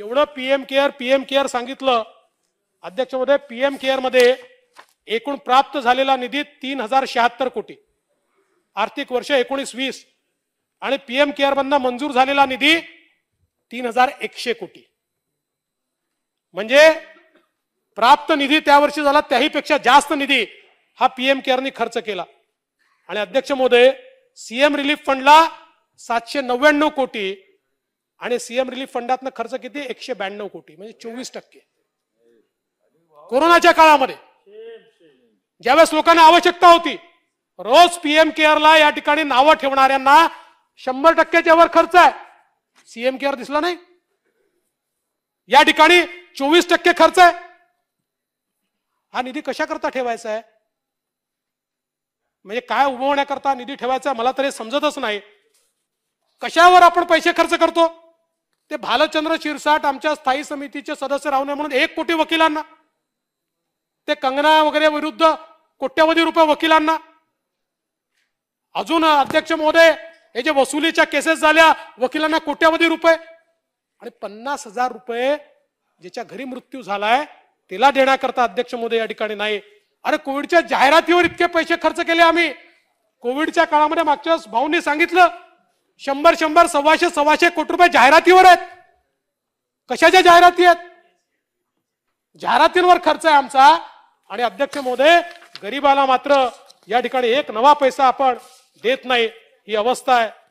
एवढं PM care PM care सांगितलं अध्यक्ष महोदय पीएम केअर मध्ये एकूण प्राप्त झालेला निधी तीन हजार शहात्तर कोटी आर्थिक वर्ष एकोणीस वीस आणि पीएम केअर मधन मंजूर झालेला निधी तीन हजार एकशे कोटी म्हणजे प्राप्त निधी त्या वर्षी झाला त्याही पेक्षा जास्त निधी हा पीएम केअरनी खर्च केला आणि अध्यक्ष महोदय सीएम रिलीफ फंडला सातशे नव्याण्णव कोटी आणि सीएम रिलीफ फंडातनं खर्च किती एकशे ब्याण्णव कोटी म्हणजे चोवीस टक्के कोरोनाच्या काळामध्ये ज्यावेळेस लोकांना आवश्यकता होती रोज पीएम केअरला या ठिकाणी नावं ठेवणाऱ्यांना शंभर टक्क्याच्या वर खर्च आहे सीएम केअर दिसला नाही या ठिकाणी चोवीस टक्के खर्च आहे हा निधी कशाकरता ठेवायचा आहे म्हणजे काय उभवण्याकरता निधी ठेवायचा मला तरी समजतच नाही कशावर आपण पैसे खर्च करतो ते भालचंद्र शिरसाट आमच्या स्थायी समितीचे सदस्य राहू नये म्हणून एक कोटी वकिलांना ते कंगना वगैरे विरुद्ध कोट्यवधी रुपये वकिलांना अजून अध्यक्ष महोदय हे जे वसुलीच्या केसेस झाल्या वकिलांना कोट्यावधी रुपये आणि पन्नास हजार रुपये ज्याच्या घरी मृत्यू झालाय तिला देण्याकरता अध्यक्ष महोदय या ठिकाणी नाही अरे कोविडच्या जाहिरातीवर इतके पैसे खर्च केले आम्ही कोविडच्या काळामध्ये मागच्या भाऊंनी सांगितलं शंभर शंभर सव्वाशे सव्वाशे कोटी रुपये जाहिरातीवर आहेत कशाच्या जाहिराती आहेत जाहिरातींवर खर्च आहे आमचा आणि अध्यक्ष महोदय गरीबाला मात्र या ठिकाणी एक नवा पैसा आपण देत नाही ही अवस्था आहे